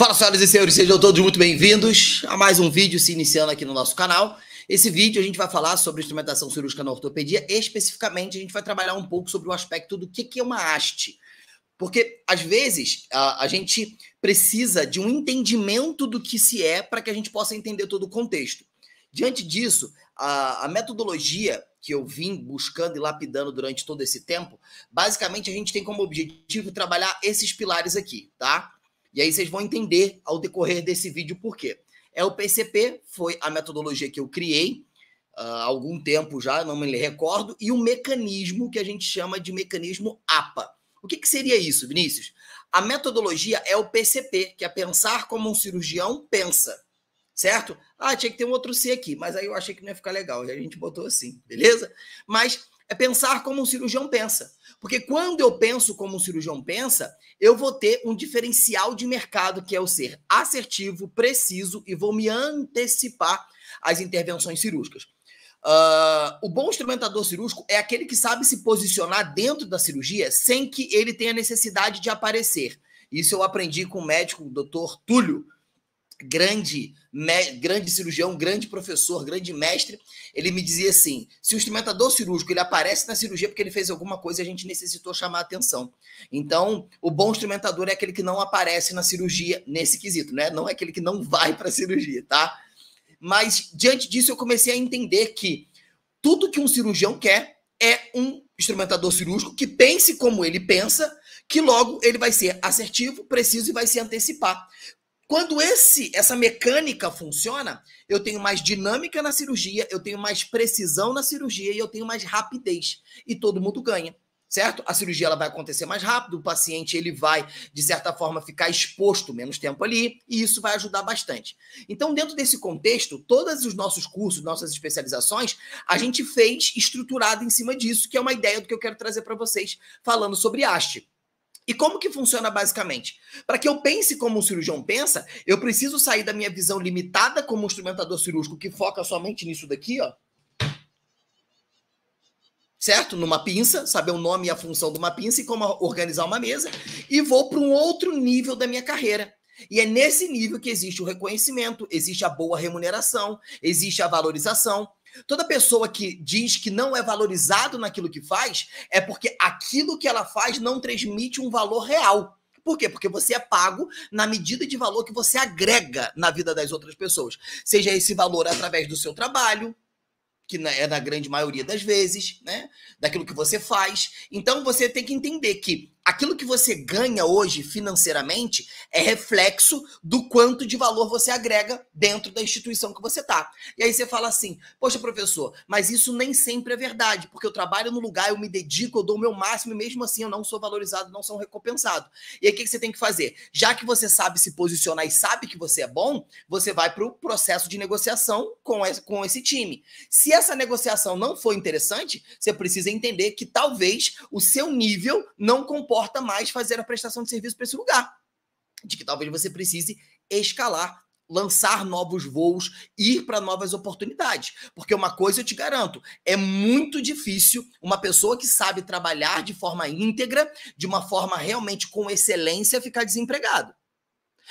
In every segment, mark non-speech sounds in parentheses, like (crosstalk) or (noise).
Fala, senhoras e senhores, sejam todos muito bem-vindos a mais um vídeo se iniciando aqui no nosso canal. Esse vídeo a gente vai falar sobre instrumentação cirúrgica na ortopedia, especificamente a gente vai trabalhar um pouco sobre o aspecto do que, que é uma haste. Porque, às vezes, a, a gente precisa de um entendimento do que se é para que a gente possa entender todo o contexto. Diante disso, a, a metodologia que eu vim buscando e lapidando durante todo esse tempo, basicamente a gente tem como objetivo trabalhar esses pilares aqui, tá? E aí vocês vão entender ao decorrer desse vídeo por quê. É o PCP, foi a metodologia que eu criei uh, há algum tempo já, não me recordo, e um mecanismo que a gente chama de mecanismo APA. O que, que seria isso, Vinícius? A metodologia é o PCP, que é pensar como um cirurgião pensa certo? Ah, tinha que ter um outro C aqui, mas aí eu achei que não ia ficar legal, e a gente botou assim, beleza? Mas é pensar como um cirurgião pensa. Porque quando eu penso como um cirurgião pensa, eu vou ter um diferencial de mercado, que é o ser assertivo, preciso e vou me antecipar às intervenções cirúrgicas. Uh, o bom instrumentador cirúrgico é aquele que sabe se posicionar dentro da cirurgia sem que ele tenha necessidade de aparecer. Isso eu aprendi com o médico, o doutor Túlio, grande, grande cirurgião, grande professor, grande mestre, ele me dizia assim: se o instrumentador cirúrgico ele aparece na cirurgia porque ele fez alguma coisa, a gente necessitou chamar atenção. Então, o bom instrumentador é aquele que não aparece na cirurgia nesse quesito, né? Não é aquele que não vai para a cirurgia, tá? Mas diante disso eu comecei a entender que tudo que um cirurgião quer é um instrumentador cirúrgico que pense como ele pensa, que logo ele vai ser assertivo, preciso e vai se antecipar. Quando esse essa mecânica funciona, eu tenho mais dinâmica na cirurgia, eu tenho mais precisão na cirurgia e eu tenho mais rapidez. E todo mundo ganha certo? A cirurgia ela vai acontecer mais rápido, o paciente ele vai, de certa forma, ficar exposto menos tempo ali, e isso vai ajudar bastante. Então, dentro desse contexto, todos os nossos cursos, nossas especializações, a gente fez estruturado em cima disso, que é uma ideia do que eu quero trazer para vocês, falando sobre haste. E como que funciona basicamente? Para que eu pense como um cirurgião pensa, eu preciso sair da minha visão limitada como instrumentador cirúrgico que foca somente nisso daqui, ó. Certo? Numa pinça, saber o nome e a função de uma pinça e como organizar uma mesa, e vou para um outro nível da minha carreira, e é nesse nível que existe o reconhecimento, existe a boa remuneração, existe a valorização. Toda pessoa que diz que não é valorizado naquilo que faz é porque aquilo que ela faz não transmite um valor real. Por quê? Porque você é pago na medida de valor que você agrega na vida das outras pessoas. Seja esse valor através do seu trabalho, que é na grande maioria das vezes, né? Daquilo que você faz. Então você tem que entender que aquilo que você ganha hoje financeiramente é reflexo do quanto de valor você agrega dentro da instituição que você tá. E aí você fala assim: "Poxa, professor, mas isso nem sempre é verdade, porque eu trabalho no lugar, eu me dedico, eu dou o meu máximo e mesmo assim eu não sou valorizado, não sou recompensado". E aí o que você tem que fazer? Já que você sabe se posicionar e sabe que você é bom, você vai para o processo de negociação com esse, com esse time. Se essa negociação não for interessante, você precisa entender que talvez o seu nível não comporta mais fazer a prestação de serviço para esse lugar. De que talvez você precise escalar, lançar novos voos, ir para novas oportunidades. Porque uma coisa eu te garanto: é muito difícil uma pessoa que sabe trabalhar de forma íntegra, de uma forma realmente com excelência, ficar desempregado.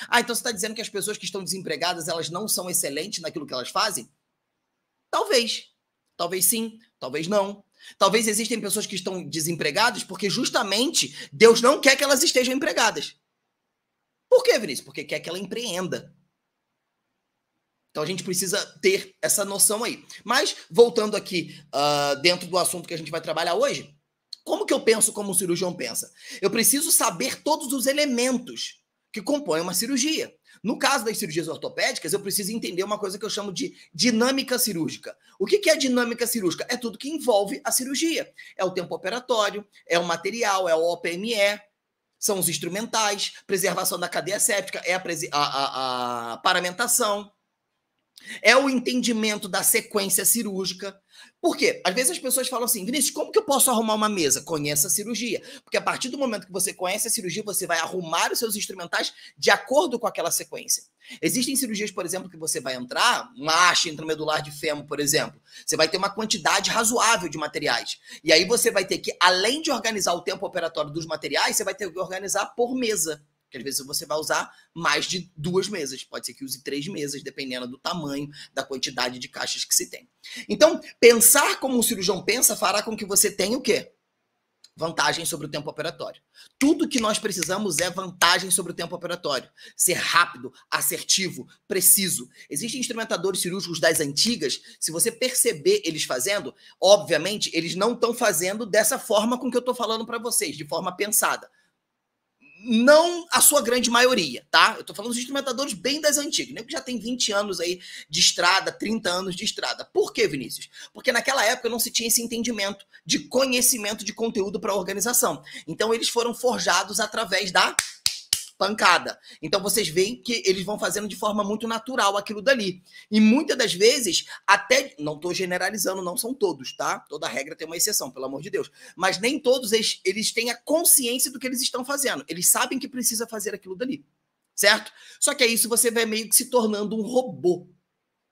Ah, então você está dizendo que as pessoas que estão desempregadas elas não são excelentes naquilo que elas fazem? Talvez. Talvez sim, talvez não. Talvez existem pessoas que estão desempregadas porque justamente Deus não quer que elas estejam empregadas. Por quê, Vinícius? Porque quer que ela empreenda. Então a gente precisa ter essa noção aí. Mas, voltando aqui uh, dentro do assunto que a gente vai trabalhar hoje, como que eu penso como o cirurgião pensa? Eu preciso saber todos os elementos que compõem uma cirurgia. No caso das cirurgias ortopédicas, eu preciso entender uma coisa que eu chamo de dinâmica cirúrgica. O que é dinâmica cirúrgica? É tudo que envolve a cirurgia. É o tempo operatório, é o material, é o OPME, são os instrumentais, preservação da cadeia séptica, é a, a, a, a paramentação é o entendimento da sequência cirúrgica. Por quê? Às vezes as pessoas falam assim, Vinícius, como que eu posso arrumar uma mesa? Conheça a cirurgia. Porque a partir do momento que você conhece a cirurgia, você vai arrumar os seus instrumentais de acordo com aquela sequência. Existem cirurgias, por exemplo, que você vai entrar, uma haste intramedular de fêmur, por exemplo. Você vai ter uma quantidade razoável de materiais. E aí você vai ter que, além de organizar o tempo operatório dos materiais, você vai ter que organizar por mesa. Porque às vezes você vai usar mais de duas mesas, pode ser que use três mesas, dependendo do tamanho, da quantidade de caixas que se tem. Então, pensar como um cirurgião pensa fará com que você tenha o quê? Vantagem sobre o tempo operatório. Tudo que nós precisamos é vantagem sobre o tempo operatório. Ser rápido, assertivo, preciso. Existem instrumentadores cirúrgicos das antigas, se você perceber eles fazendo, obviamente, eles não estão fazendo dessa forma com que eu estou falando para vocês, de forma pensada não a sua grande maioria, tá? Eu tô falando dos instrumentadores bem das antigas, nem né? que já tem 20 anos aí de estrada, 30 anos de estrada. Por que, Vinícius? Porque naquela época não se tinha esse entendimento de conhecimento de conteúdo para a organização. Então eles foram forjados através da pancada. Então vocês veem que eles vão fazendo de forma muito natural aquilo dali. E muitas das vezes, até. Não estou generalizando, não são todos, tá? Toda regra tem uma exceção, pelo amor de Deus. Mas nem todos eles, eles têm a consciência do que eles estão fazendo. Eles sabem que precisa fazer aquilo dali. Certo? Só que aí isso você vai meio que se tornando um robô.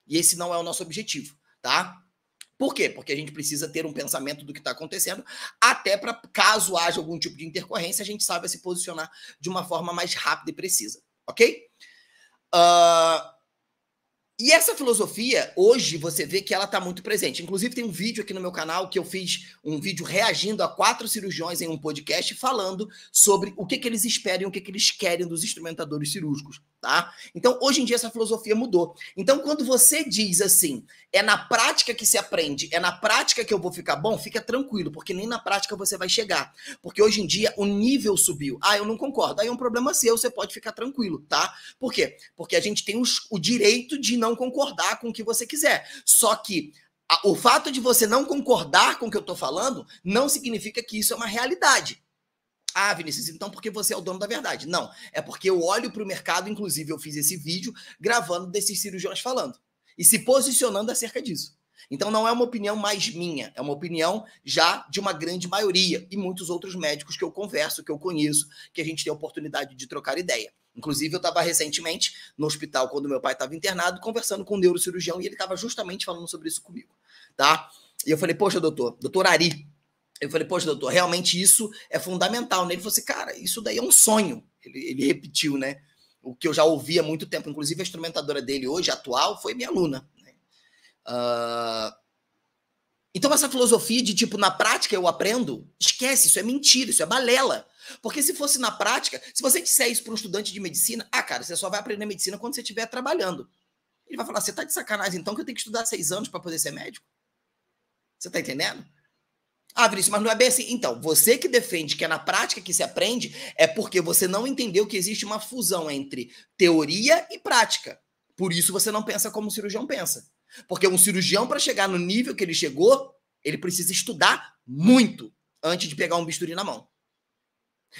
E esse não é o nosso objetivo, tá? Por quê? Porque a gente precisa ter um pensamento do que está acontecendo, até para caso haja algum tipo de intercorrência, a gente saiba se posicionar de uma forma mais rápida e precisa, ok? Uh, e essa filosofia, hoje, você vê que ela está muito presente. Inclusive, tem um vídeo aqui no meu canal que eu fiz um vídeo reagindo a quatro cirurgiões em um podcast falando sobre o que, que eles esperam e o que, que eles querem dos instrumentadores cirúrgicos. Tá? Então, hoje em dia, essa filosofia mudou. Então, quando você diz assim, é na prática que se aprende, é na prática que eu vou ficar bom, fica tranquilo, porque nem na prática você vai chegar. Porque hoje em dia o nível subiu. Ah, eu não concordo. Aí é um problema seu, você pode ficar tranquilo, tá? Por quê? Porque a gente tem os, o direito de não concordar com o que você quiser. Só que o fato de você não concordar com o que eu estou falando não significa que isso é uma realidade. Ah, Vinícius, então porque você é o dono da verdade. Não, é porque eu olho para o mercado, inclusive eu fiz esse vídeo gravando desses cirurgiões falando e se posicionando acerca disso. Então não é uma opinião mais minha, é uma opinião já de uma grande maioria e muitos outros médicos que eu converso, que eu conheço, que a gente tem a oportunidade de trocar ideia. Inclusive, eu estava recentemente no hospital quando meu pai estava internado, conversando com um neurocirurgião e ele estava justamente falando sobre isso comigo, tá? E eu falei, poxa, doutor, doutor Ari, eu falei, poxa, doutor, realmente isso é fundamental. Ele falou assim, cara, isso daí é um sonho. Ele, ele repetiu, né? O que eu já ouvia há muito tempo. Inclusive, a instrumentadora dele hoje, atual, foi minha aluna. Né? Uh... Então, essa filosofia de tipo, na prática eu aprendo, esquece, isso é mentira, isso é balela. Porque se fosse na prática, se você disser isso para um estudante de medicina, ah, cara, você só vai aprender medicina quando você estiver trabalhando. Ele vai falar, você tá de sacanagem então que eu tenho que estudar seis anos para poder ser médico? Você tá entendendo? Ah, Vinícius, mas não é bem assim. Então, você que defende que é na prática que se aprende, é porque você não entendeu que existe uma fusão entre teoria e prática. Por isso você não pensa como o cirurgião pensa. Porque um cirurgião, para chegar no nível que ele chegou, ele precisa estudar muito antes de pegar um bisturi na mão.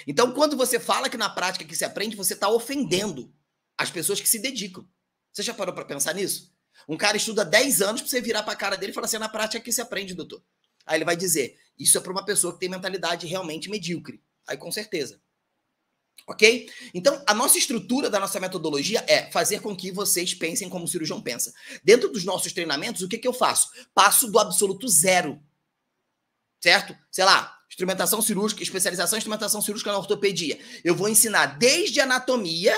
Então, quando você fala que na prática que se aprende, você está ofendendo as pessoas que se dedicam. Você já parou para pensar nisso? Um cara estuda 10 anos para você virar para a cara dele e falar assim: é na prática que se aprende, doutor. Aí ele vai dizer: isso é para uma pessoa que tem mentalidade realmente medíocre. Aí com certeza. Ok? Então, a nossa estrutura da nossa metodologia é fazer com que vocês pensem como o cirurgião pensa. Dentro dos nossos treinamentos, o que, que eu faço? Passo do absoluto zero. Certo? Sei lá, instrumentação cirúrgica, especialização em instrumentação cirúrgica na ortopedia. Eu vou ensinar desde anatomia,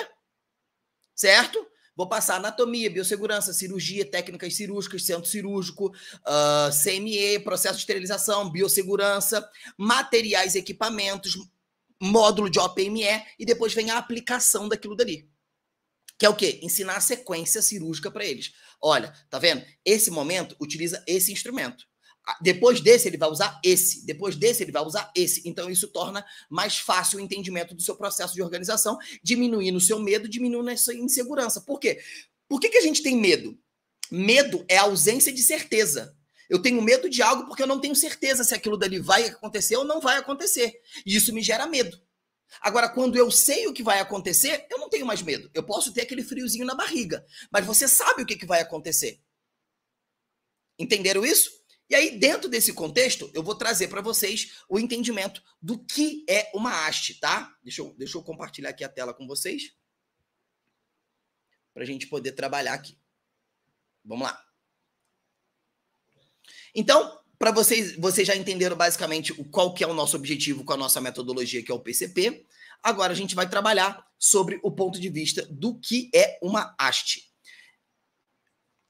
certo? Vou passar anatomia, biossegurança, cirurgia, técnicas cirúrgicas, centro cirúrgico, uh, ah, CME, processo de esterilização, biossegurança, materiais e equipamentos, módulo de OPME e depois vem a aplicação daquilo dali. Que é o quê? Ensinar a sequência cirúrgica para eles. Olha, tá vendo? Esse momento utiliza esse instrumento. Ah, depois desse, ele vai usar esse. Depois desse, ele vai usar esse. Então, isso torna mais fácil o entendimento do seu processo de organização, diminuindo o seu medo, diminuindo a sua insegurança. Por quê? Por que, que a gente tem medo? Medo é a ausência de certeza. Eu tenho medo de algo porque eu não tenho certeza se aquilo dali vai acontecer ou não vai acontecer. E isso me gera medo. Agora, quando eu sei o que vai acontecer, eu não tenho mais medo. Eu posso ter aquele friozinho na barriga, mas você sabe o que, que vai acontecer. Entenderam isso? E aí, dentro desse contexto, eu vou trazer para vocês o entendimento do que é uma haste, tá? Deixa eu, deixa eu compartilhar aqui a tela com vocês. Para a gente poder trabalhar aqui. Vamos lá. Então, para vocês, vocês já entenderam basicamente o, qual que é o nosso objetivo com a nossa metodologia, que é o PCP. Agora a gente vai trabalhar sobre o ponto de vista do que é uma haste.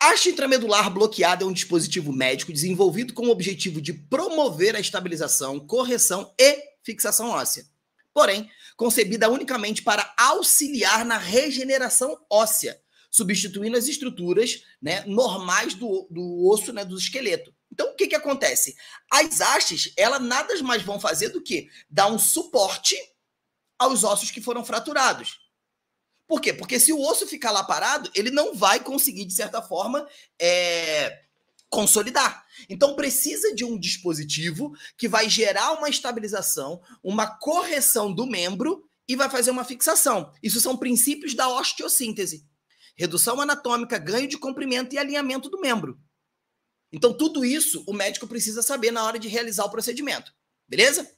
Haste intramedular bloqueada é um dispositivo médico desenvolvido com o objetivo de promover a estabilização, correção e fixação óssea. Porém, concebida unicamente para auxiliar na regeneração óssea, substituindo as estruturas né, normais do, do osso, né, do esqueleto. Então, o que, que acontece? As hastes, ela nada mais vão fazer do que dar um suporte aos ossos que foram fraturados. Por quê? Porque se o osso ficar lá parado, ele não vai conseguir, de certa forma, é, consolidar. Então precisa de um dispositivo que vai gerar uma estabilização, uma correção do membro e vai fazer uma fixação. Isso são princípios da osteossíntese. Redução anatômica, ganho de comprimento e alinhamento do membro. Então tudo isso o médico precisa saber na hora de realizar o procedimento. Beleza?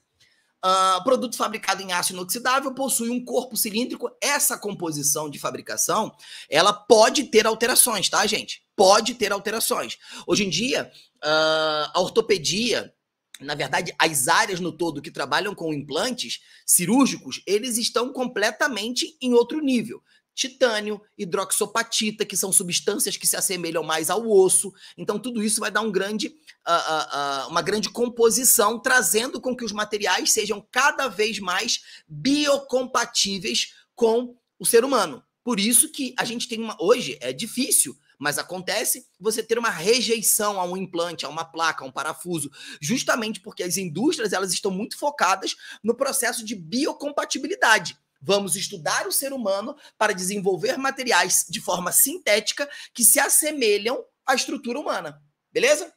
Uh, produto fabricado em aço inoxidável possui um corpo cilíndrico. Essa composição de fabricação, ela pode ter alterações, tá, gente? Pode ter alterações. Hoje em dia, uh, a ortopedia, na verdade, as áreas no todo que trabalham com implantes cirúrgicos, eles estão completamente em outro nível titânio, hidroxopatita, que são substâncias que se assemelham mais ao osso. Então, tudo isso vai dar um grande, uh, uh, uh, uma grande composição, trazendo com que os materiais sejam cada vez mais biocompatíveis com o ser humano. Por isso que a gente tem uma. Hoje é difícil mas acontece você ter uma rejeição a um implante, a uma placa, a um parafuso, justamente porque as indústrias elas estão muito focadas no processo de biocompatibilidade. Vamos estudar o ser humano para desenvolver materiais de forma sintética que se assemelham à estrutura humana. Beleza?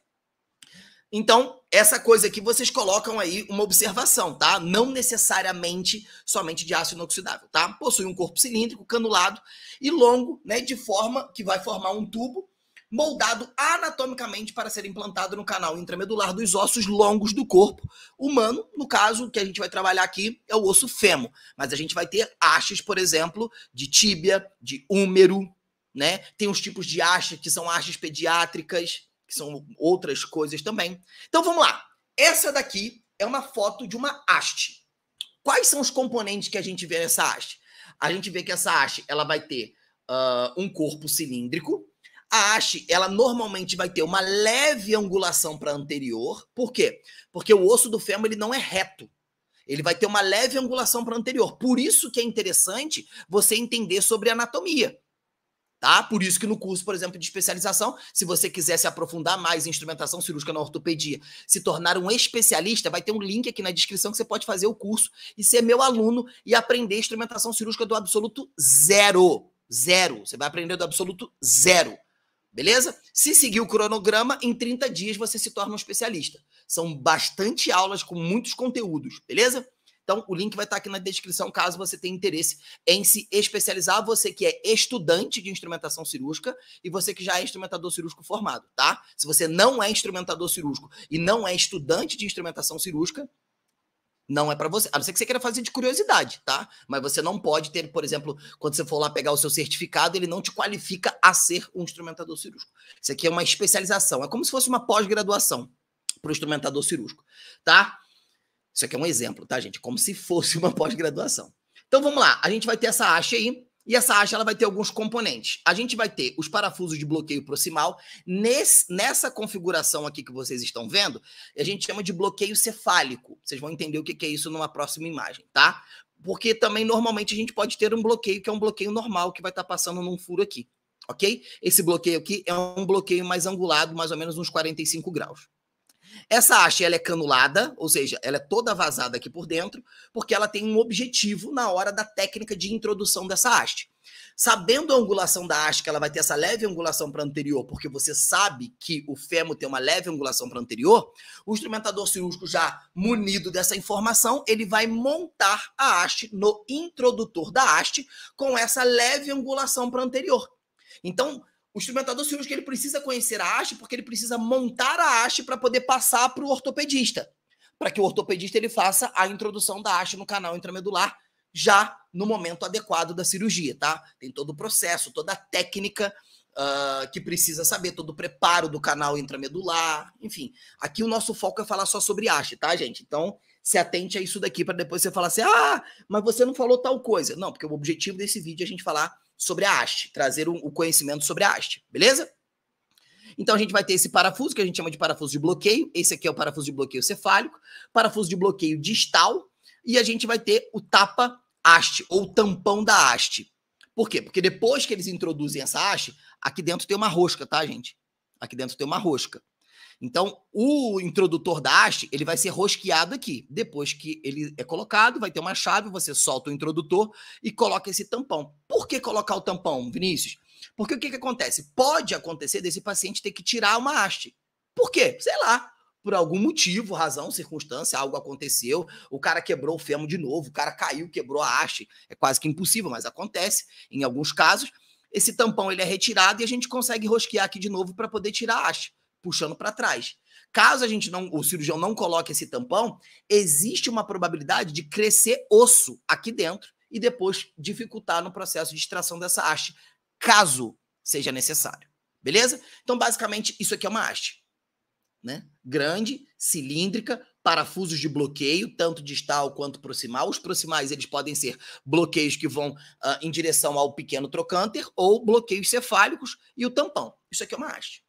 Então, essa coisa aqui vocês colocam aí uma observação, tá? Não necessariamente somente de aço inoxidável, tá? Possui um corpo cilíndrico, canulado e longo, né? De forma que vai formar um tubo moldado anatomicamente para ser implantado no canal intramedular dos ossos longos do corpo humano. No caso, o que a gente vai trabalhar aqui é o osso fêmur, mas a gente vai ter hastes, por exemplo, de tíbia, de húmero, né? Tem os tipos de hastes que são hastes pediátricas, que são outras coisas também. Então vamos lá. Essa daqui é uma foto de uma haste. Quais são os componentes que a gente vê nessa haste? A gente vê que essa haste ela vai ter uh, um corpo cilíndrico, a haste, ela normalmente vai ter uma leve angulação para anterior. Por quê? Porque o osso do fêmur ele não é reto. Ele vai ter uma leve angulação para anterior. Por isso que é interessante você entender sobre anatomia. Tá? Por isso que no curso, por exemplo, de especialização, se você quiser se aprofundar mais em instrumentação cirúrgica na ortopedia, se tornar um especialista, vai ter um link aqui na descrição que você pode fazer o curso e ser meu aluno e aprender instrumentação cirúrgica do absoluto zero. Zero. Você vai aprender do absoluto zero. Beleza? Se seguir o cronograma, em 30 dias você se torna um especialista. São bastante aulas com muitos conteúdos, beleza? Então, o link vai estar aqui na descrição caso você tenha interesse em se especializar. Você que é estudante de instrumentação cirúrgica e você que já é instrumentador cirúrgico formado, tá? Se você não é instrumentador cirúrgico e não é estudante de instrumentação cirúrgica, não é para você, a não ser que você queira fazer de curiosidade, tá? Mas você não pode ter, por exemplo, quando você for lá pegar o seu certificado, ele não te qualifica a ser um instrumentador cirúrgico. Isso aqui é uma especialização, é como se fosse uma pós-graduação para o instrumentador cirúrgico, tá? Isso aqui é um exemplo, tá, gente? Como se fosse uma pós-graduação. Então vamos lá, a gente vai ter essa haste aí, e essa haste ela vai ter alguns componentes. A gente vai ter os parafusos de bloqueio proximal. Nesse, nessa configuração aqui que vocês estão vendo, a gente chama de bloqueio cefálico. Vocês vão entender o que é isso numa próxima imagem, tá? Porque também normalmente a gente pode ter um bloqueio que é um bloqueio normal que vai estar tá passando num furo aqui, ok? Esse bloqueio aqui é um bloqueio mais angulado, mais ou menos uns 45 graus. Essa haste ela é canulada, ou seja, ela é toda vazada aqui por dentro, porque ela tem um objetivo na hora da técnica de introdução dessa haste. Sabendo a angulação da haste, que ela vai ter essa leve angulação para anterior, porque você sabe que o fêmur tem uma leve angulação para anterior, o instrumentador cirúrgico já munido dessa informação, ele vai montar a haste no introdutor da haste com essa leve angulação para anterior. Então, o instrumentador cirúrgico ele precisa conhecer a haste porque ele precisa montar a haste para poder passar para o ortopedista, para que o ortopedista ele faça a introdução da haste no canal intramedular já no momento adequado da cirurgia, tá? Tem todo o processo, toda a técnica uh, que precisa saber, todo o preparo do canal intramedular, enfim. Aqui o nosso foco é falar só sobre haste, tá, gente? Então, se atente a isso daqui para depois você falar assim: ah, mas você não falou tal coisa. Não, porque o objetivo desse vídeo é a gente falar sobre a haste, trazer o conhecimento sobre a haste, beleza? Então a gente vai ter esse parafuso que a gente chama de parafuso de bloqueio. Esse aqui é o parafuso de bloqueio cefálico, parafuso de bloqueio distal e a gente vai ter o tapa haste ou tampão da haste. Por quê? Porque depois que eles introduzem essa haste, aqui dentro tem uma rosca, tá, gente? Aqui dentro tem uma rosca. Então, o introdutor da haste, ele vai ser rosqueado aqui. Depois que ele é colocado, vai ter uma chave, você solta o introdutor e coloca esse tampão. Por que colocar o tampão, Vinícius? Porque o que, que acontece? Pode acontecer desse paciente ter que tirar uma haste. Por quê? Sei lá. Por algum motivo, razão, circunstância, algo aconteceu, o cara quebrou o fêmur de novo, o cara caiu, quebrou a haste. É quase que impossível, mas acontece em alguns casos. Esse tampão ele é retirado e a gente consegue rosquear aqui de novo para poder tirar a haste puxando para trás. Caso a gente não, o cirurgião não coloque esse tampão, existe uma probabilidade de crescer osso aqui dentro e depois dificultar no processo de extração dessa haste, caso seja necessário. Beleza? Então, basicamente, isso aqui é uma haste. Né? Grande, cilíndrica, parafusos de bloqueio, tanto distal quanto proximal. Os proximais eles podem ser bloqueios que vão uh, em direção ao pequeno trocânter ou bloqueios cefálicos e o tampão. Isso aqui é uma haste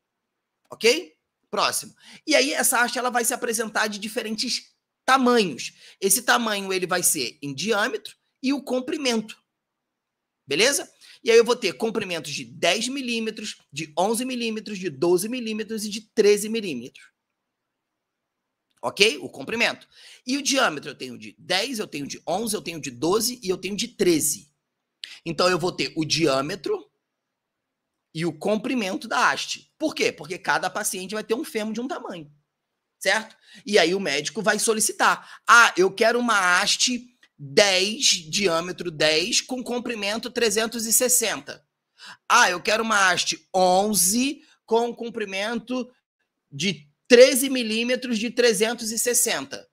ok? Próximo. E aí essa haste ela vai se apresentar de diferentes tamanhos. Esse tamanho ele vai ser em diâmetro e o comprimento. Beleza? E aí eu vou ter comprimentos de 10 milímetros, de 11 milímetros, de 12 milímetros e de 13 milímetros. Ok? O comprimento. E o diâmetro eu tenho de 10, eu tenho de 11, eu tenho de 12 e eu tenho de 13. Então eu vou ter o diâmetro, e o comprimento da haste. Por quê? Porque cada paciente vai ter um fêmur de um tamanho, certo? E aí o médico vai solicitar: ah, eu quero uma haste 10, diâmetro 10, com comprimento 360. Ah, eu quero uma haste 11 com comprimento de 13 milímetros de 360.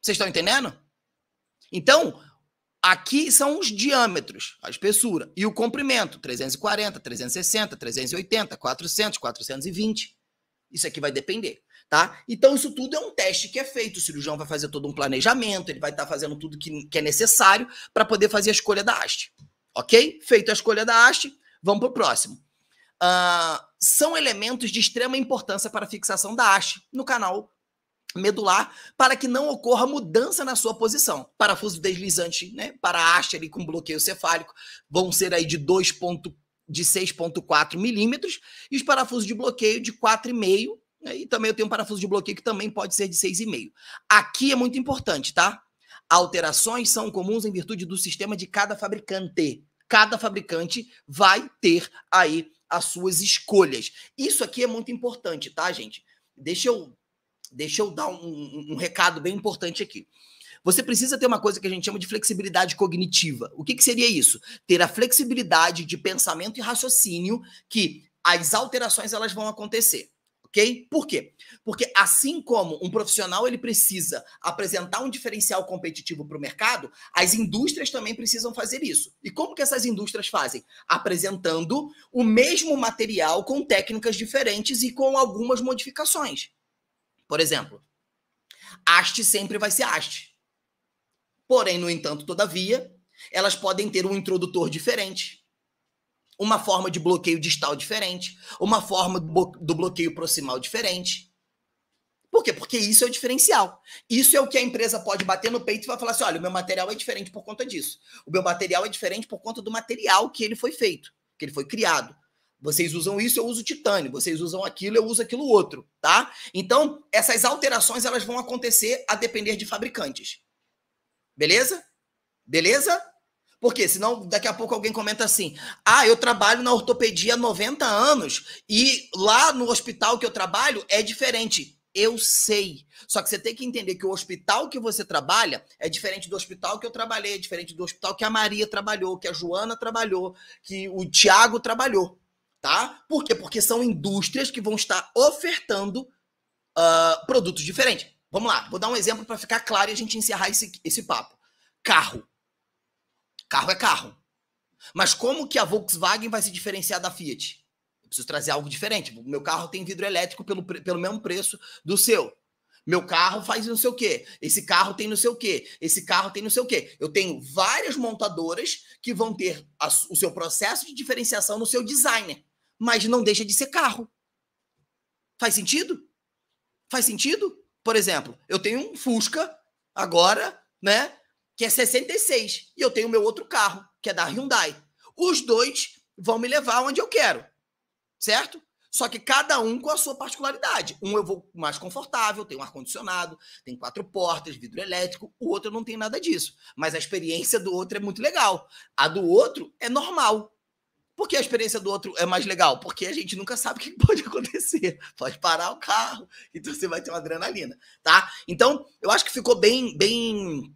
Vocês estão entendendo? Então, Aqui são os diâmetros, a espessura e o comprimento, 340, 360, 380, 400, 420. Isso aqui vai depender, tá? Então isso tudo é um teste que é feito. O cirurgião vai fazer todo um planejamento, ele vai estar tá fazendo tudo que, que é necessário para poder fazer a escolha da haste. Ok? Feita a escolha da haste, vamos para o próximo. Uh, são elementos de extrema importância para a fixação da haste no canal medular para que não ocorra mudança na sua posição. Parafuso deslizante, né? Para haste ali com bloqueio cefálico, vão ser aí de 2 ponto, de 6.4 milímetros e os parafusos de bloqueio de 4,5 né? e também eu tenho um parafuso de bloqueio que também pode ser de 6,5. Aqui é muito importante, tá? Alterações são comuns em virtude do sistema de cada fabricante. Cada fabricante vai ter aí as suas escolhas. Isso aqui é muito importante, tá, gente? Deixa eu deixa eu dar um, um, um recado bem importante aqui. Você precisa ter uma coisa que a gente chama de flexibilidade cognitiva. O que, que seria isso? Ter a flexibilidade de pensamento e raciocínio que as alterações elas vão acontecer. Ok? Por quê? Porque assim como um profissional ele precisa apresentar um diferencial competitivo para o mercado, as indústrias também precisam fazer isso. E como que essas indústrias fazem? Apresentando o mesmo material com técnicas diferentes e com algumas modificações. Por exemplo, haste sempre vai ser haste. Porém, no entanto, todavia, elas podem ter um introdutor diferente, uma forma de bloqueio distal diferente, uma forma do bloqueio proximal diferente. Por quê? Porque isso é o diferencial. Isso é o que a empresa pode bater no peito e vai falar assim: olha, o meu material é diferente por conta disso. O meu material é diferente por conta do material que ele foi feito, que ele foi criado. Vocês usam isso, eu uso titânio. Vocês usam aquilo, eu uso aquilo outro, tá? Então, essas alterações elas vão acontecer a depender de fabricantes. Beleza? Beleza? Porque senão daqui a pouco alguém comenta assim: "Ah, eu trabalho na ortopedia há 90 anos e lá no hospital que eu trabalho é diferente". Eu sei. Só que você tem que entender que o hospital que você trabalha é diferente do hospital que eu trabalhei, é diferente do hospital que a Maria trabalhou, que a Joana trabalhou, que o Tiago trabalhou tá? Por quê? Porque são indústrias que vão estar ofertando uh, produtos diferentes. Vamos lá, vou dar um exemplo para ficar claro e a gente encerrar esse, esse papo. Carro. Carro é carro. Mas como que a Volkswagen vai se diferenciar da Fiat? Eu preciso trazer algo diferente. Meu carro tem vidro elétrico pelo, pelo mesmo preço do seu. Meu carro faz não sei o quê. Esse carro tem não sei o quê. Esse carro tem não sei o quê. Eu tenho várias montadoras que vão ter a, o seu processo de diferenciação no seu designer mas não deixa de ser carro. Faz sentido? Faz sentido? Por exemplo, eu tenho um Fusca agora, né? Que é 66, e eu tenho o meu outro carro, que é da Hyundai. Os dois vão me levar onde eu quero, certo? Só que cada um com a sua particularidade. Um eu vou mais confortável, tem um ar-condicionado, tem quatro portas, vidro elétrico, o outro não tem nada disso. Mas a experiência do outro é muito legal. A do outro é normal. Por que a experiência do outro é mais legal? Porque a gente nunca sabe o que pode (laughs) acontecer. Pode parar o carro, então você vai ter uma adrenalina, tá? Então, eu acho que ficou bem, bem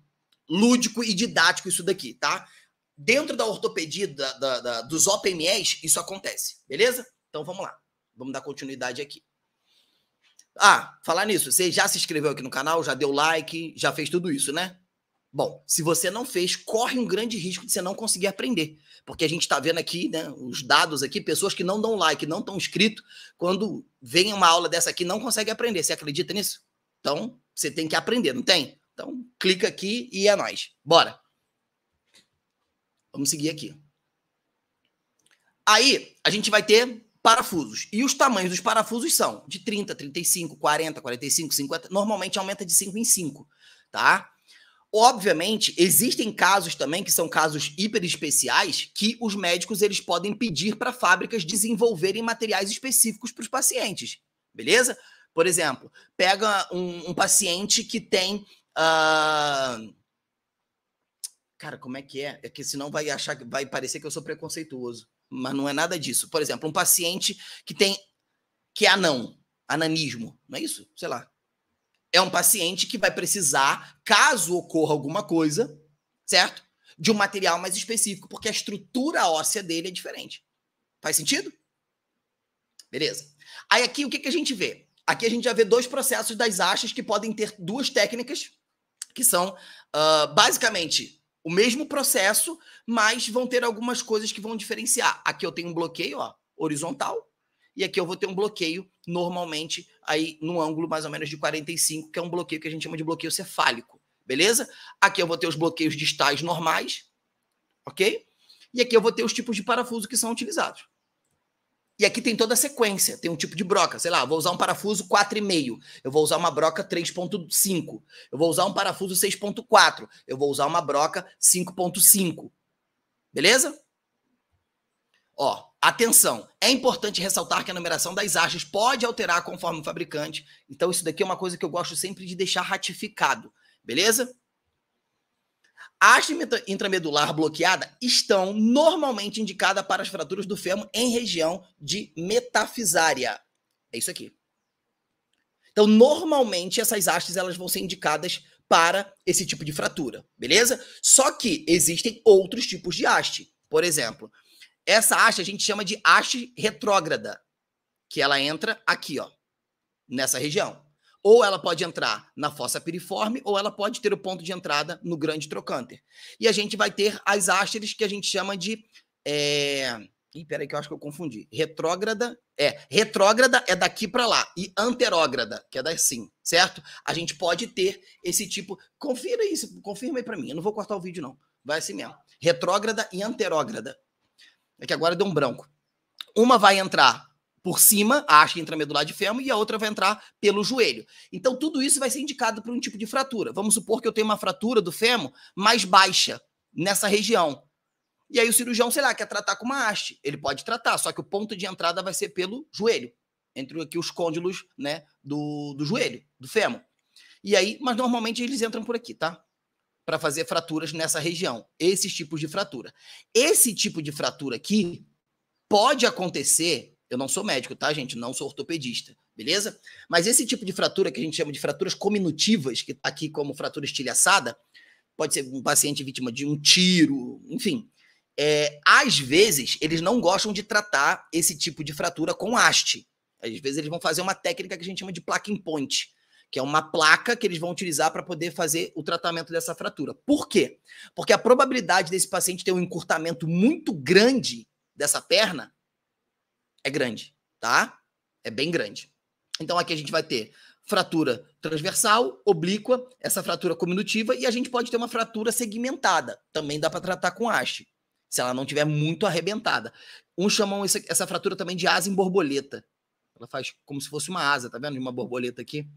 lúdico e didático isso daqui, tá? Dentro da ortopedia da, da, da, dos OPMEs, isso acontece, beleza? Então vamos lá. Vamos dar continuidade aqui. Ah, falar nisso, você já se inscreveu aqui no canal, já deu like, já fez tudo isso, né? Bom, se você não fez, corre um grande risco de você não conseguir aprender. Porque a gente está vendo aqui, né, os dados aqui, pessoas que não dão like, não estão inscritos, quando vem uma aula dessa aqui, não consegue aprender. Você acredita nisso? Então, você tem que aprender, não tem? Então, clica aqui e é nós. Bora. Vamos seguir aqui. Aí, a gente vai ter parafusos. E os tamanhos dos parafusos são de 30, 35, 40, 45, 50, normalmente aumenta de 5 em 5, tá? Obviamente, existem casos também que são casos hiper especiais que os médicos eles podem pedir para fábricas desenvolverem materiais específicos para os pacientes, beleza? Por exemplo, pega um, um paciente que tem. Uh... Cara, como é que é? É que senão vai achar vai parecer que eu sou preconceituoso. Mas não é nada disso. Por exemplo, um paciente que tem que é anão, ananismo, não é isso? Sei lá é um paciente que vai precisar, caso ocorra alguma coisa, certo? De um material mais específico, porque a estrutura óssea dele é diferente. Faz sentido? Beleza. Aí aqui o que, que a gente vê? Aqui a gente já vê dois processos das achas que podem ter duas técnicas, que são uh, basicamente o mesmo processo, mas vão ter algumas coisas que vão diferenciar. Aqui eu tenho um bloqueio ó, horizontal, e aqui eu vou ter um bloqueio normalmente aí num ângulo mais ou menos de 45, que é um bloqueio que a gente chama de bloqueio cefálico, beleza? Aqui eu vou ter os bloqueios distais normais, ok? E aqui eu vou ter os tipos de parafuso que são utilizados. E aqui tem toda a sequência, tem um tipo de broca, sei lá, vou usar um parafuso 4,5, eu vou usar uma broca 3.5, eu vou usar um parafuso 6.4, eu vou usar uma broca 5.5. Beleza? Ó, Atenção, é importante ressaltar que a numeração das hastes pode alterar conforme o fabricante. Então, isso daqui é uma coisa que eu gosto sempre de deixar ratificado, beleza? A haste intramedular bloqueada estão normalmente indicada para as fraturas do fêmur em região de metafisária. É isso aqui. Então, normalmente, essas hastes elas vão ser indicadas para esse tipo de fratura, beleza? Só que existem outros tipos de haste. Por exemplo, essa haste a gente chama de haste retrógrada, que ela entra aqui, ó, nessa região. Ou ela pode entrar na fossa piriforme, ou ela pode ter o ponto de entrada no grande trocânter. E a gente vai ter as hastes que a gente chama de. É... Ih, peraí, que eu acho que eu confundi. Retrógrada. É, retrógrada é daqui para lá. E anterógrada, que é da sim, certo? A gente pode ter esse tipo. Confira isso, confirma aí para mim. Eu não vou cortar o vídeo, não. Vai assim mesmo. Retrógrada e anterógrada. É que agora deu um branco. Uma vai entrar por cima, a haste intramedular de fêmur, e a outra vai entrar pelo joelho. Então, tudo isso vai ser indicado por um tipo de fratura. Vamos supor que eu tenho uma fratura do fêmur mais baixa nessa região. E aí o cirurgião, sei lá, quer tratar com uma haste. Ele pode tratar, só que o ponto de entrada vai ser pelo joelho, entre aqui os côndilos né, do, do joelho, do fêmur. E aí, mas normalmente eles entram por aqui, tá? para fazer fraturas nessa região, esses tipos de fratura. Esse tipo de fratura aqui pode acontecer, eu não sou médico, tá, gente? Não sou ortopedista, beleza? Mas esse tipo de fratura que a gente chama de fraturas cominutivas, que tá aqui como fratura estilhaçada, pode ser um paciente vítima de um tiro, enfim. É, às vezes, eles não gostam de tratar esse tipo de fratura com haste. Às vezes, eles vão fazer uma técnica que a gente chama de placa point, que é uma placa que eles vão utilizar para poder fazer o tratamento dessa fratura. Por quê? Porque a probabilidade desse paciente ter um encurtamento muito grande dessa perna é grande, tá? É bem grande. Então aqui a gente vai ter fratura transversal, oblíqua, essa fratura cominutiva e a gente pode ter uma fratura segmentada, também dá para tratar com haste, se ela não tiver muito arrebentada. Uns chamam essa, essa fratura também de asa em borboleta. Ela faz como se fosse uma asa, tá vendo? De uma borboleta aqui.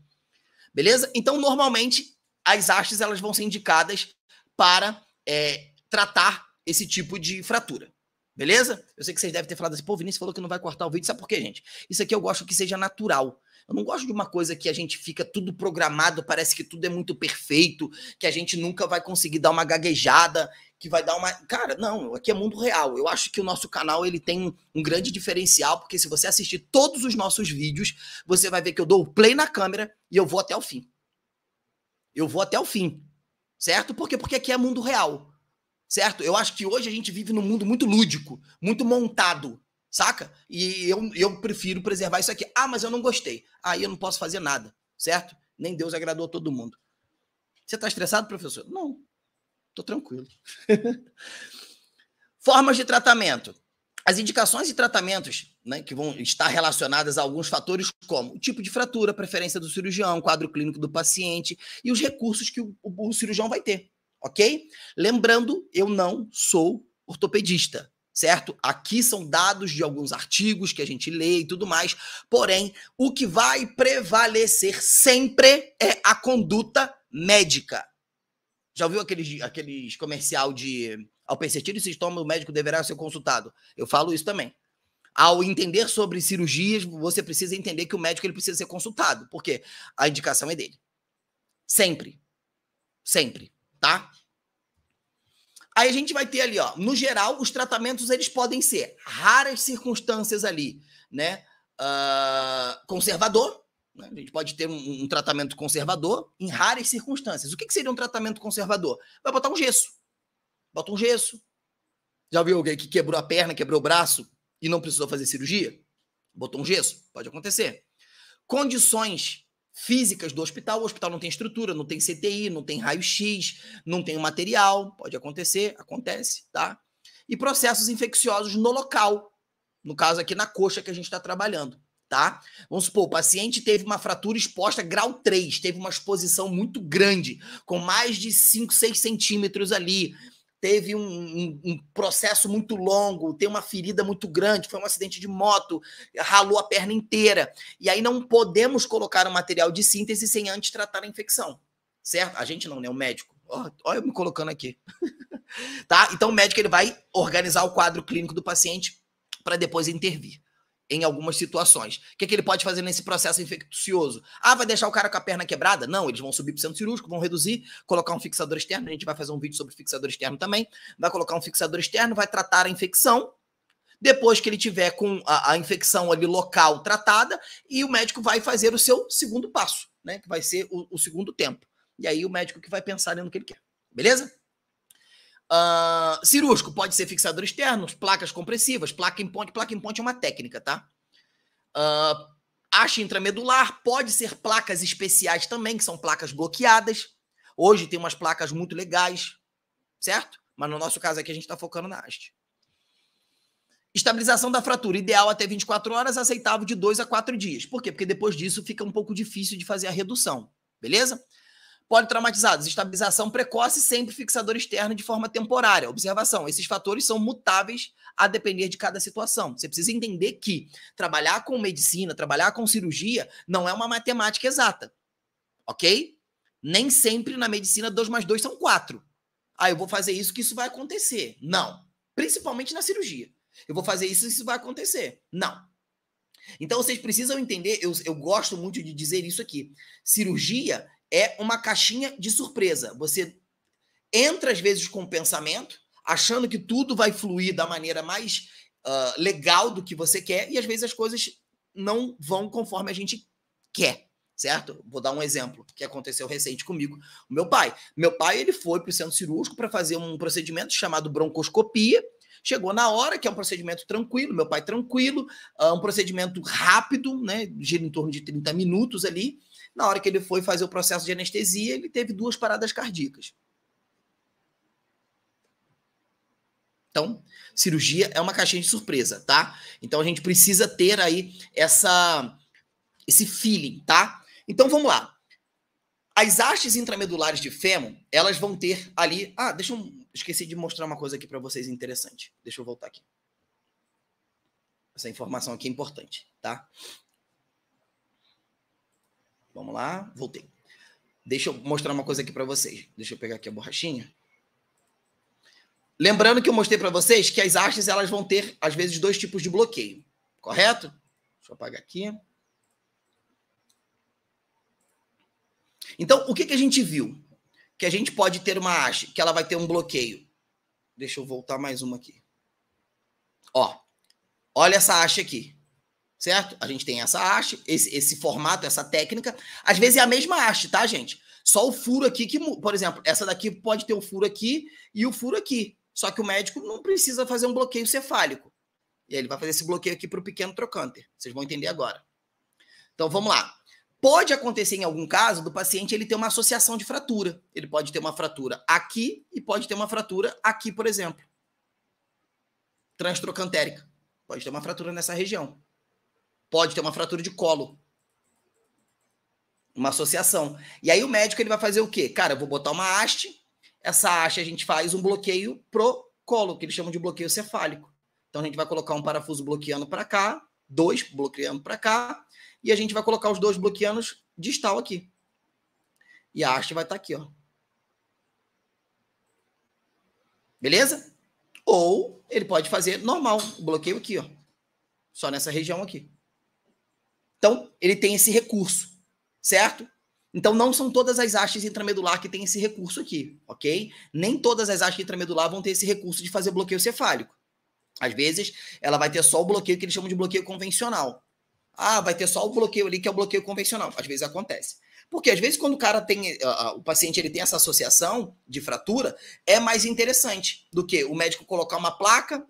Beleza? Então, normalmente, as hastes elas vão ser indicadas para é, tratar esse tipo de fratura. Beleza? Eu sei que vocês devem ter falado assim, pô, Vinícius falou que não vai cortar o vídeo. Sabe por quê, gente? Isso aqui eu gosto que seja natural. Eu não gosto de uma coisa que a gente fica tudo programado, parece que tudo é muito perfeito, que a gente nunca vai conseguir dar uma gaguejada, que vai dar uma. Cara, não, aqui é mundo real. Eu acho que o nosso canal ele tem um grande diferencial, porque se você assistir todos os nossos vídeos, você vai ver que eu dou o play na câmera e eu vou até o fim. Eu vou até o fim. Certo? Por quê? Porque aqui é mundo real. Certo? Eu acho que hoje a gente vive num mundo muito lúdico, muito montado saca? E eu, eu prefiro preservar isso aqui. Ah, mas eu não gostei. Aí eu não posso fazer nada, certo? Nem Deus agradou a todo mundo. Você está estressado, professor? Não, estou tranquilo. (laughs) Formas de tratamento. As indicações de tratamentos né, que vão estar relacionadas a alguns fatores, como o tipo de fratura, preferência do cirurgião, quadro clínico do paciente e os recursos que o, o, o cirurgião vai ter, ok? Lembrando, eu não sou ortopedista, certo? Aqui são dados de alguns artigos que a gente lê e tudo mais. Porém, o que vai prevalecer sempre é a conduta médica. Já ouviu aqueles, aqueles comercial de ao persistir o sintoma, o médico deverá ser consultado? Eu falo isso também. Ao entender sobre cirurgias, você precisa entender que o médico ele precisa ser consultado, porque a indicação é dele. Sempre. Sempre, tá? Aí a gente vai ter ali, ó, no geral, os tratamentos eles podem ser raras circunstâncias ali, né? Uh, conservador, né? a gente pode ter um, um, tratamento conservador em raras circunstâncias. O que, que seria um tratamento conservador? Vai botar um gesso. Bota um gesso. Já viu alguém que quebrou a perna, quebrou o braço e não precisou fazer cirurgia? Botou um gesso? Pode acontecer. Condições físicas do hospital. O hospital não tem estrutura, não tem CTI, não tem raio-x, não tem material. Pode acontecer, acontece, tá? E processos infecciosos no local. No caso aqui, na coxa que a gente está trabalhando, tá? Vamos supor, o paciente teve uma fratura exposta grau 3, teve uma exposição muito grande, com mais de 5, 6 centímetros ali teve um, um, um, processo muito longo, tem uma ferida muito grande, foi um acidente de moto, ralou a perna inteira. E aí não podemos colocar um material de síntese sem antes tratar a infecção, certo? A gente não, né? O médico. Olha eu me colocando aqui. (laughs) tá? Então o médico ele vai organizar o quadro clínico do paciente para depois intervir em algumas situações. O que, é que ele pode fazer nesse processo infeccioso? Ah, vai deixar o cara com a perna quebrada? Não, eles vão subir para o centro cirúrgico, vão reduzir, colocar um fixador externo. A gente vai fazer um vídeo sobre fixador externo também. Vai colocar um fixador externo, vai tratar a infecção. Depois que ele tiver com a, a infecção ali local tratada, e o médico vai fazer o seu segundo passo, né? Que vai ser o, o segundo tempo. E aí o médico que vai pensar no que ele quer. Beleza? Uh, cirúrgico pode ser fixador externo, placas compressivas, placa em ponte. Placa em ponte é uma técnica, tá? Uh, haste intramedular pode ser placas especiais também, que são placas bloqueadas. Hoje tem umas placas muito legais, certo? Mas no nosso caso aqui a gente está focando na haste. Estabilização da fratura, ideal até 24 horas, aceitável de 2 a 4 dias. Por quê? Porque depois disso fica um pouco difícil de fazer a redução, beleza? Politraumatizados, estabilização precoce, sempre fixador externo de forma temporária. Observação: esses fatores são mutáveis a depender de cada situação. Você precisa entender que trabalhar com medicina, trabalhar com cirurgia, não é uma matemática exata. Ok? Nem sempre na medicina 2 mais 2 são 4. Ah, eu vou fazer isso que isso vai acontecer. Não. Principalmente na cirurgia. Eu vou fazer isso e isso vai acontecer. Não. Então vocês precisam entender, eu, eu gosto muito de dizer isso aqui. Cirurgia é uma caixinha de surpresa. Você entra, às vezes, com pensamento, achando que tudo vai fluir da maneira mais uh, legal do que você quer, e às vezes as coisas não vão conforme a gente quer, certo? Vou dar um exemplo que aconteceu recente comigo. O meu pai. Meu pai ele foi para o centro cirúrgico para fazer um procedimento chamado broncoscopia. Chegou na hora, que é um procedimento tranquilo, meu pai tranquilo, ah, um procedimento rápido, né? Gira em torno de 30 minutos ali. Na hora que ele foi fazer o processo de anestesia, ele teve duas paradas cardíacas. Então, cirurgia é uma caixinha de surpresa, tá? Então a gente precisa ter aí essa esse feeling, tá? Então vamos lá. As hastes intramedulares de fêmur, elas vão ter ali, ah, deixa eu esqueci de mostrar uma coisa aqui para vocês interessante. Deixa eu voltar aqui. Essa informação aqui é importante, tá? Vamos lá, voltei. Deixa eu mostrar uma coisa aqui para vocês. Deixa eu pegar aqui a borrachinha. Lembrando que eu mostrei para vocês que as hastes elas vão ter às vezes dois tipos de bloqueio, correto? Deixa eu apagar aqui. Então, o que, que a gente viu? Que a gente pode ter uma haste que ela vai ter um bloqueio. Deixa eu voltar mais uma aqui. Ó, olha essa haste aqui certo? A gente tem essa haste, esse, esse formato, essa técnica. Às vezes é a mesma haste, tá, gente? Só o furo aqui que, por exemplo, essa daqui pode ter o furo aqui e o furo aqui. Só que o médico não precisa fazer um bloqueio cefálico. E aí ele vai fazer esse bloqueio aqui para o pequeno trocânter. Vocês vão entender agora. Então vamos lá. Pode acontecer em algum caso do paciente ele ter uma associação de fratura. Ele pode ter uma fratura aqui e pode ter uma fratura aqui, por exemplo. Transtrocantérica. Pode ter uma fratura nessa região pode ter uma fratura de colo. Uma associação. E aí o médico ele vai fazer o quê? Cara, eu vou botar uma haste. Essa haste a gente faz um bloqueio pro colo, que eles chamam de bloqueio cefálico. Então a gente vai colocar um parafuso bloqueando para cá, dois bloqueando para cá, e a gente vai colocar os dois bloqueanos distal aqui. E a haste vai estar tá aqui, ó. Beleza? Ou ele pode fazer normal, o bloqueio aqui, ó. Só nessa região aqui. Então, ele tem esse recurso, certo? Então, não são todas as hastes intramedular que têm esse recurso aqui, ok? Nem todas as hastes intramedular vão ter esse recurso de fazer bloqueio cefálico. Às vezes, ela vai ter só o bloqueio que eles chamam de bloqueio convencional. Ah, vai ter só o bloqueio ali que é o bloqueio convencional. Às vezes acontece. Porque às vezes quando o cara tem, ah, ah, o paciente ele tem essa associação de fratura, é mais interessante do que o médico colocar uma placa,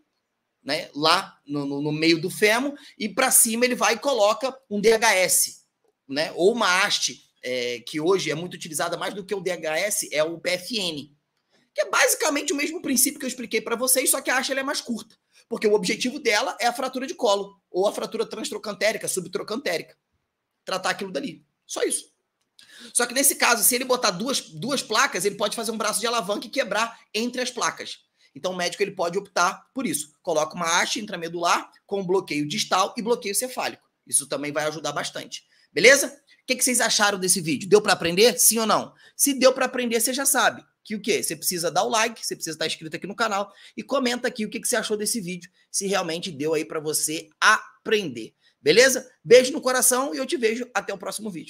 né, lá no, no meio do fêmur, e para cima ele vai e coloca um DHS, né, ou uma haste, é, que hoje é muito utilizada mais do que o DHS, é o PFN, que é basicamente o mesmo princípio que eu expliquei para vocês, só que a haste é mais curta, porque o objetivo dela é a fratura de colo, ou a fratura transtrocantérica, subtrocantérica, tratar aquilo dali, só isso. Só que nesse caso, se ele botar duas, duas placas, ele pode fazer um braço de alavanca e quebrar entre as placas. Então o médico ele pode optar por isso. Coloca uma haste intramedular com bloqueio distal e bloqueio cefálico. Isso também vai ajudar bastante. Beleza? O que, que vocês acharam desse vídeo? Deu para aprender? Sim ou não? Se deu para aprender, você já sabe que o quê? Você precisa dar o like, você precisa estar inscrito aqui no canal e comenta aqui o que, que você achou desse vídeo, se realmente deu aí para você aprender. Beleza? Beijo no coração e eu te vejo até o próximo vídeo.